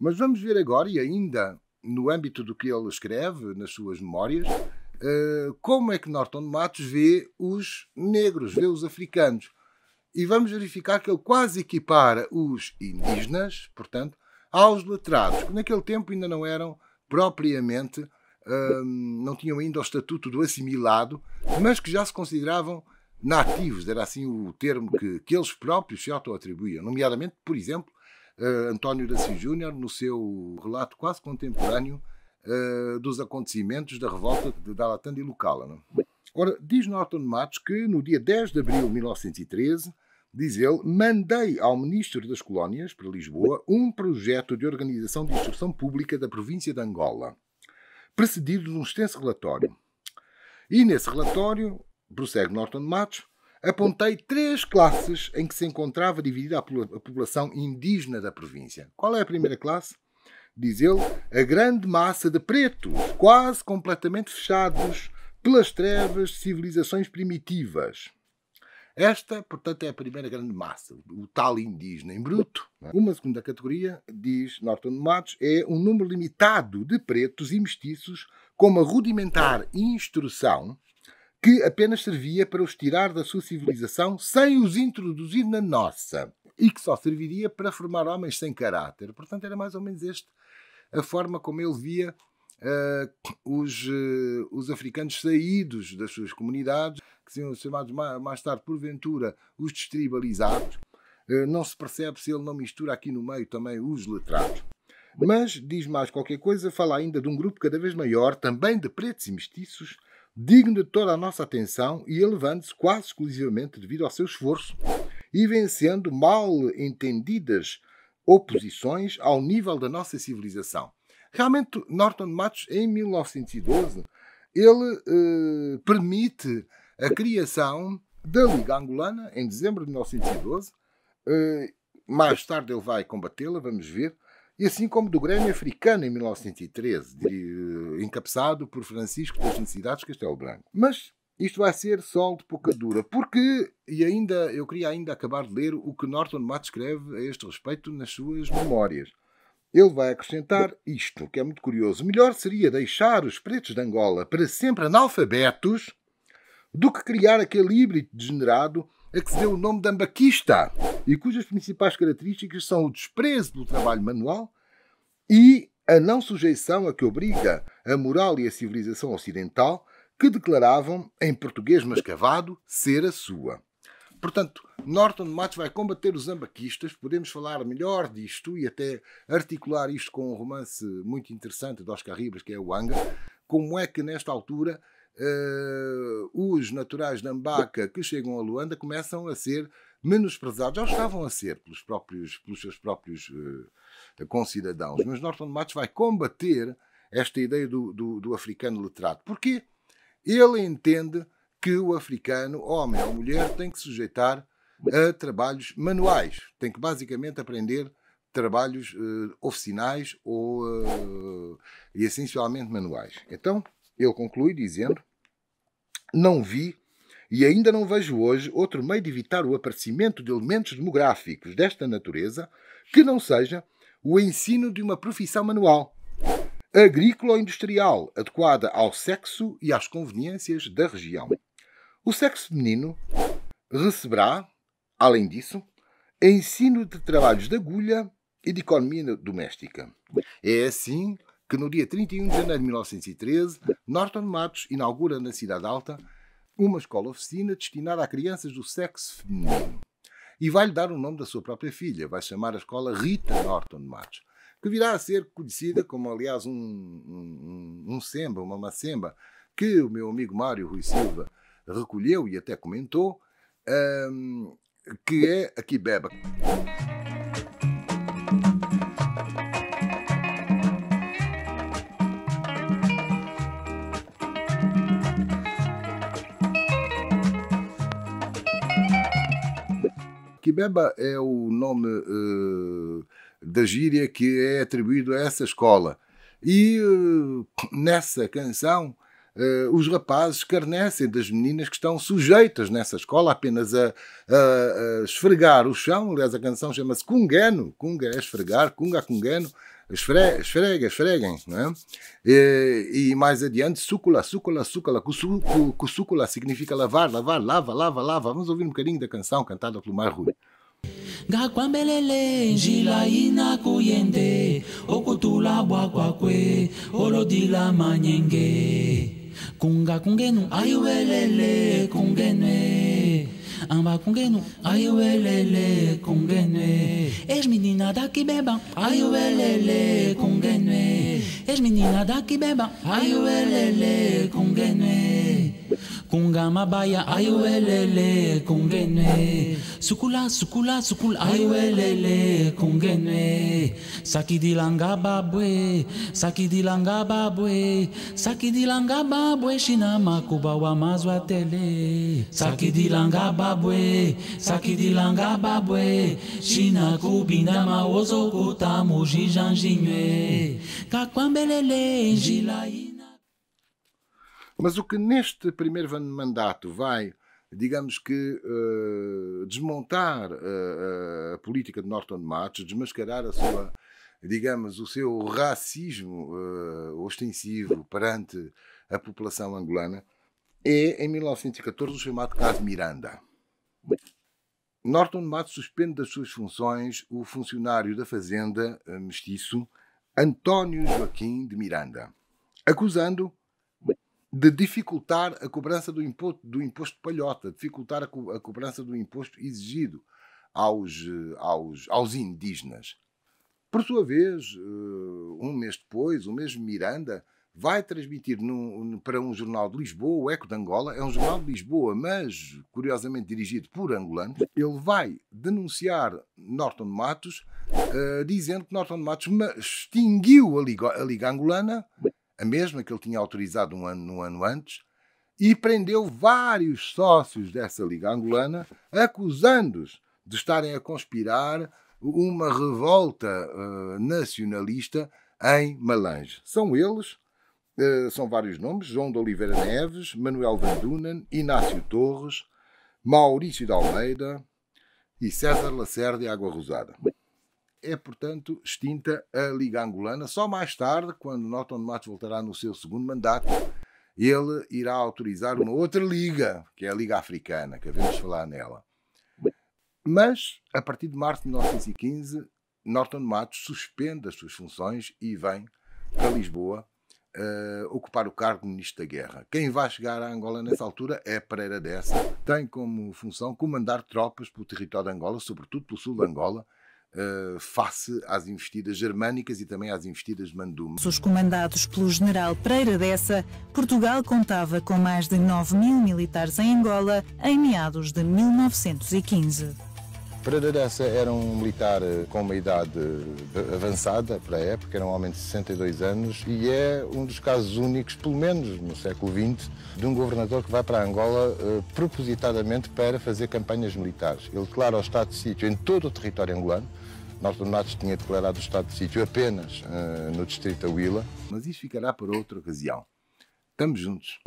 Mas vamos ver agora, e ainda no âmbito do que ele escreve nas suas memórias, eh, como é que Norton Matos vê os negros, vê os africanos. E vamos verificar que ele quase equipara os indígenas, portanto, aos letrados, que naquele tempo ainda não eram propriamente um, não tinham ainda o estatuto do assimilado, mas que já se consideravam nativos, era assim o termo que, que eles próprios se autoatribuíam, nomeadamente, por exemplo, uh, António da Assis Júnior, no seu relato quase contemporâneo uh, dos acontecimentos da revolta de Dalatanda e Lucala. Não? É? Ora, diz Norton Matos que no dia 10 de abril de 1913, diz ele, mandei ao Ministro das Colónias, para Lisboa, um projeto de organização de instrução pública da província de Angola precedido de um extenso relatório. E nesse relatório, prossegue Norton Matos, apontei três classes em que se encontrava dividida a população indígena da província. Qual é a primeira classe? Diz ele, a grande massa de pretos, quase completamente fechados pelas trevas de civilizações primitivas. Esta, portanto, é a primeira grande massa, o tal indígena em bruto. Né? Uma segunda categoria, diz Norton Matos, é um número limitado de pretos e mestiços com uma rudimentar instrução que apenas servia para os tirar da sua civilização sem os introduzir na nossa e que só serviria para formar homens sem caráter. Portanto, era mais ou menos esta a forma como ele via uh, os, uh, os africanos saídos das suas comunidades que seriam chamados mais tarde, porventura, os destribalizados. Eh, não se percebe se ele não mistura aqui no meio também os letrados. Mas diz mais qualquer coisa, fala ainda de um grupo cada vez maior, também de pretos e mestiços, digno de toda a nossa atenção e elevando-se quase exclusivamente devido ao seu esforço e vencendo mal entendidas oposições ao nível da nossa civilização. Realmente, Norton Matos, em 1912, ele eh, permite a criação da Liga Angolana em dezembro de 1912. Eh, mais tarde ele vai combatê-la, vamos ver. E assim como do Grêmio Africano em 1913, eh, encapsado por Francisco das Necessidades Castelo Branco. Mas isto vai ser sol de pouca dura, porque, e ainda, eu queria ainda acabar de ler o que Norton Matt escreve a este respeito nas suas memórias. Ele vai acrescentar isto, que é muito curioso. Melhor seria deixar os pretos de Angola para sempre analfabetos do que criar aquele híbrido degenerado a que se deu o nome de ambaquista e cujas principais características são o desprezo do trabalho manual e a não sujeição a que obriga a moral e a civilização ocidental, que declaravam, em português mascavado, ser a sua. Portanto, Norton Matos vai combater os ambaquistas, podemos falar melhor disto e até articular isto com um romance muito interessante de Oscar Ribas, que é o Anga, como é que nesta altura uh, os naturais de Ambaca que chegam a Luanda começam a ser menosprezados, já estavam a ser pelos, próprios, pelos seus próprios uh, concidadãos. Mas Norton Matos vai combater esta ideia do, do, do africano letrado. Porquê? Ele entende que o africano, homem ou mulher, tem que sujeitar a trabalhos manuais. Tem que basicamente aprender trabalhos uh, oficinais ou uh, essencialmente manuais. Então, ele conclui dizendo não vi e ainda não vejo hoje outro meio de evitar o aparecimento de elementos demográficos desta natureza que não seja o ensino de uma profissão manual, agrícola ou industrial, adequada ao sexo e às conveniências da região. O sexo feminino receberá, além disso, ensino de trabalhos de agulha e de economia doméstica. É assim que no dia 31 de janeiro de 1913, Norton Matos inaugura na Cidade Alta uma escola-oficina destinada a crianças do sexo feminino. E vai-lhe dar o nome da sua própria filha, vai chamar a escola Rita Norton Matos, que virá a ser conhecida como, aliás, um, um, um semba, uma macemba, que o meu amigo Mário Rui Silva recolheu e até comentou, um, que é a Quibeba. Beba é o nome uh, da gíria que é atribuído a essa escola. E uh, nessa canção, uh, os rapazes carnecem das meninas que estão sujeitas nessa escola apenas a, a, a esfregar o chão. Aliás, a canção chama-se Cungueno. kunga é esfregar, Cunga Cungueno. Esfrega, esfrega, esfreguem, não é? E, e mais adiante, sucula, sucula. súcula, cusucula significa lavar, lavar, lava, lava, lava. Vamos ouvir um bocadinho da canção cantada pelo Mar Rui. ngakwambelele njila inakuyende okutula bwakwakwe olodila manyenge kunga kungenu ayiwelele kungenwe amba kungenu ayiwelele kungenwe ejminina dakibeba ayiwelele kungenwe ejminina dakibeba ayiwelele kungenwe Kunga mabaya ayuelele kungenwe Sukula sukula sukul ayuelele kungenwe dilanga babwe Sakidilanga babwe Sakidilanga babwe shina makuba wa mazwa tele Sakidilanga babwe Sakidilanga babwe Shina kubinda mawozo kutamu jijanjinywe Kakwambelele jilai Mas o que neste primeiro mandato vai, digamos que, uh, desmontar a, eh, eh, a política de Norton Matos, desmascarar a sua, digamos, o seu racismo uh, ostensivo perante a população angolana, é, em 1914, o chamado caso Miranda. Norton Matos suspende das suas funções o funcionário da Fazenda mestiço António Joaquim de Miranda, acusando de dificultar a cobrança do imposto, do imposto palhota, dificultar a, co a cobrança do imposto exigido aos, eh, aos, aos indígenas. Por sua vez, eh, um mês depois, o mesmo Miranda vai transmitir num, para um jornal de Lisboa, o Eco de Angola, é um jornal de Lisboa, mas curiosamente dirigido por angolanos. Ele vai denunciar Norton Matos, uh, dizendo que Norton Matos extinguiu a Liga, a Liga Angolana a mesma que ele tinha autorizado um ano, um ano antes, e prendeu vários sócios dessa Liga Angolana, acusando-os de estarem a conspirar uma revolta uh, nacionalista em Malange. São eles, uh, são vários nomes: João de Oliveira Neves, Manuel Van Dunen, Inácio Torres, Maurício de Almeida e César Lacerda e Água Rosada é, portanto, extinta a Liga Angolana. Só mais tarde, quando Norton Matos voltará no seu segundo mandato, ele irá autorizar uma outra liga, que é a Liga Africana, que havemos falar nela. Mas, a partir de março de 1915, Norton Matos suspende as suas funções e vem para Lisboa uh, ocupar o cargo de Ministro da Guerra. Quem vai chegar a Angola nessa altura é Pereira Dessa. Tem como função comandar tropas pelo território de Angola, sobretudo pelo sul de Angola, eh, face às investidas germânicas e também às investidas mandumas. Os comandados pelo general Pereira Dessa, Portugal contava com mais de 9 mil militares em Angola em meados de 1915. Pereira Dança era um militar eh, com uma idade eh, avançada para a época, era um homem de 62 anos e é um dos casos únicos, pelo menos no século XX, de um governador que vai para Angola eh, propositadamente para fazer campanhas militares. Ele declara o estado de sítio em todo o território angolano. Norton Matos tinha declarado o estado de sítio apenas eh, no distrito da Huila. Mas isso ficará para outra ocasião. Estamos juntos.